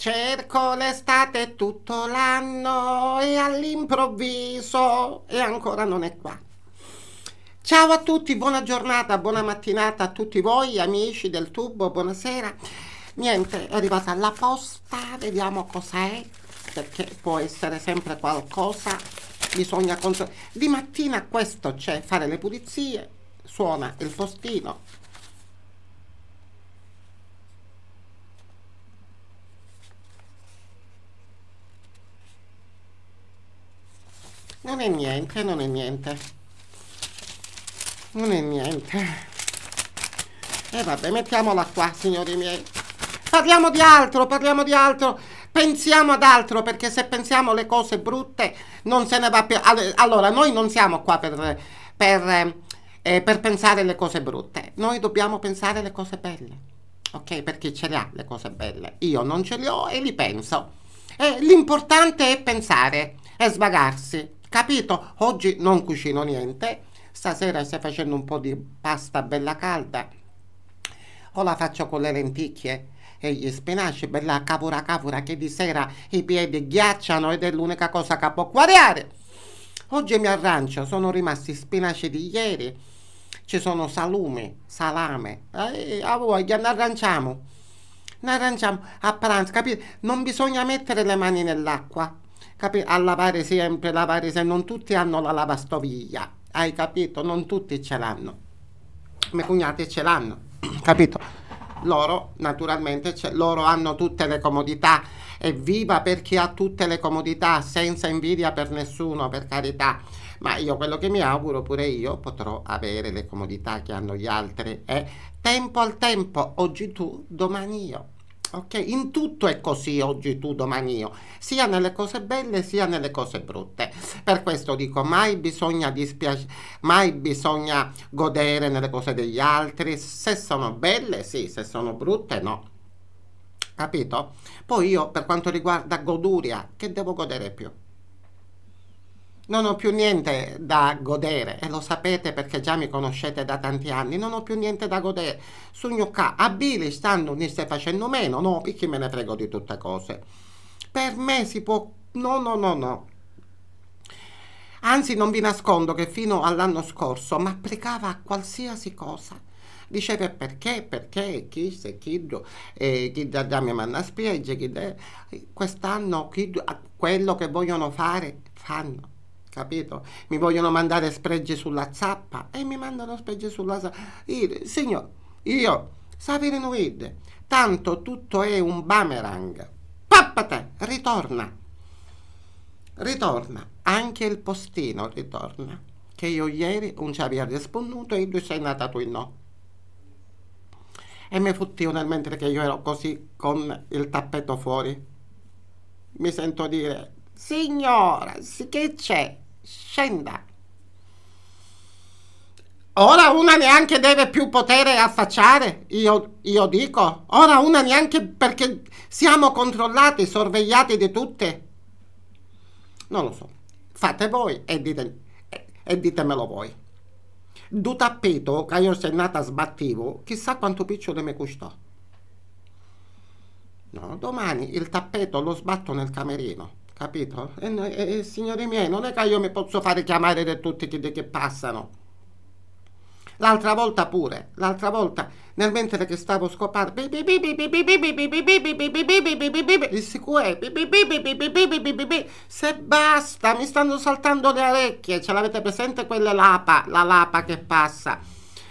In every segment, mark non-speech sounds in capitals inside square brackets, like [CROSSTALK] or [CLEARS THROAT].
Cerco l'estate tutto l'anno e all'improvviso e ancora non è qua. Ciao a tutti, buona giornata, buona mattinata a tutti voi amici del tubo, buonasera. Niente, è arrivata la posta, vediamo cosa è, perché può essere sempre qualcosa, bisogna controllare. Di mattina questo c'è, fare le pulizie, suona il postino, Non è niente, non è niente. Non è niente. E eh, vabbè, mettiamola qua, signori miei. Parliamo di altro, parliamo di altro. Pensiamo ad altro, perché se pensiamo alle cose brutte non se ne va più. Allora, noi non siamo qua per, per, eh, eh per pensare alle cose brutte. Noi dobbiamo pensare alle cose belle. Ok? Perché ce le ha le cose belle. Io non ce le ho e li penso. e eh, l'importante è pensare e svagarsi. Capito? Oggi non cucino niente, stasera stai facendo un po' di pasta bella calda, o la faccio con le lenticchie e gli spinaci, bella cavura cavura, che di sera i piedi ghiacciano ed è l'unica cosa che può guariare. Oggi mi arrancio, sono rimasti spinaci di ieri, ci sono salumi, salame, eh, a voi, ne arranciamo, ne arranciamo a pranzo, capito? Non bisogna mettere le mani nell'acqua, Capi- a lavare sempre, lavare se non tutti hanno la lavastoviglia, hai capito? Non tutti ce l'hanno. Mie cugnate ce l'hanno, [CLEARS THROAT] capito? Loro naturalmente loro hanno tutte le comodità. viva per chi ha tutte le comodità, senza invidia per nessuno, per carità. Ma io quello che mi auguro, pure io, potrò avere le comodità che hanno gli altri. È eh? tempo al tempo, oggi tu, domani io. Ok, in tutto è così oggi tu, domani io, sia nelle cose belle sia nelle cose brutte. Per questo dico, mai bisogna, dispiace, mai bisogna godere nelle cose degli altri, se sono belle sì, se sono brutte no. Capito? Poi io per quanto riguarda goduria, che devo godere più? non ho più niente da godere e lo sapete perché già mi conoscete da tanti anni, non ho più niente da godere. Su gnocca, a Bili stando ne stai facendo meno, no, perché me ne frego di tutte cose. Per me si può... no, no, no, no. Anzi, non vi nascondo che fino all'anno scorso mi applicava a qualsiasi cosa. Diceva perché, perché, chi se, chi, eh, chi da, da mi manna spiegge, chi da, quest'anno chi, quello che vogliono fare, fanno capito? Mi vogliono mandare spregie sulla zappa e mi mandano spregie sulla zappa. Io, signor, io, sapere nuide, tanto tutto è un boomerang. Pappate, ritorna. Ritorna, anche il postino ritorna, che io ieri un ci aveva risponduto e tu sei nata tu no. E mi futtivo nel mentre che io ero così con il tappeto fuori. Mi sento dire, Signora, che c'è? Scenda. Ora una neanche deve più poter affacciare, io, io dico. Ora una neanche perché siamo controllati, sorvegliati di tutte. Non lo so. Fate voi e, dite, e, e ditemelo voi. Du tappeto che io sono nata sbattivo, chissà quanto picciolo mi costò. No, domani il tappeto lo sbatto nel camerino capito? E, e, e, signori miei, non è che io mi posso fare chiamare da tutti che, che passano. L'altra volta pure, l'altra volta, nel mentre che stavo scopando, il CQE, se basta, mi stanno saltando le orecchie, ce l'avete presente quelle lapa, la lapa che passa,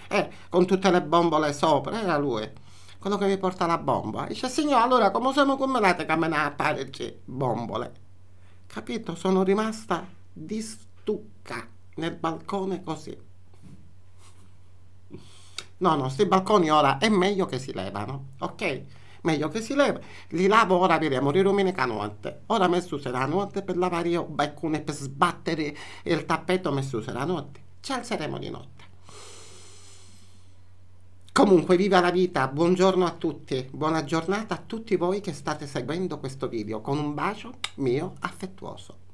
eh, con tutte le bombole sopra, era lui quello che mi porta la bomba. Dice, signore, allora come siamo combinati a camminare a parici bombole? capito? Sono rimasta di stucca nel balcone così. No, no, sti balconi ora è meglio che si levano, ok? Meglio che si leva. Li lavo ora, vediamo, rirumine canotte. Ora mi si usa la notte per lavare io baccone, per sbattere il tappeto, mi si usa la notte. Ci alzeremo di notte. Comunque viva la vita, buongiorno a tutti, buona giornata a tutti voi che state seguendo questo video con un bacio mio affettuoso.